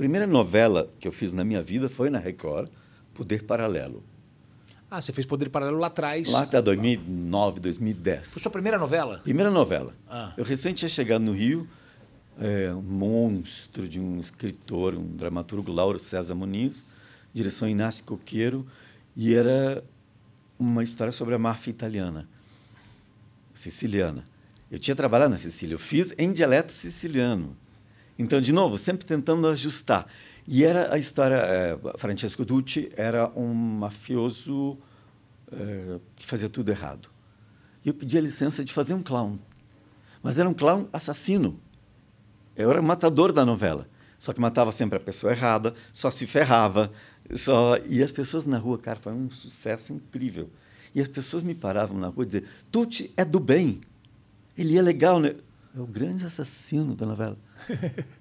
primeira novela que eu fiz na minha vida foi na Record, Poder Paralelo. Ah, você fez Poder Paralelo lá atrás. Lá até 2009, 2010. Foi sua primeira novela? Primeira novela. Ah. Eu recente tinha chegado no Rio, é, um monstro de um escritor, um dramaturgo, Lauro César Muniz, direção Inácio Coqueiro, e era uma história sobre a máfia italiana, siciliana. Eu tinha trabalhado na Sicília, eu fiz em dialeto siciliano. Então, de novo, sempre tentando ajustar. E era a história. É, Francesco Ducci era um mafioso é, que fazia tudo errado. E eu pedi a licença de fazer um clown. Mas era um clown assassino. Eu era matador da novela. Só que matava sempre a pessoa errada, só se ferrava. Só... E as pessoas na rua, cara, foi um sucesso incrível. E as pessoas me paravam na rua e diziam: Tucci é do bem. Ele é legal, né? É o grande assassino da novela.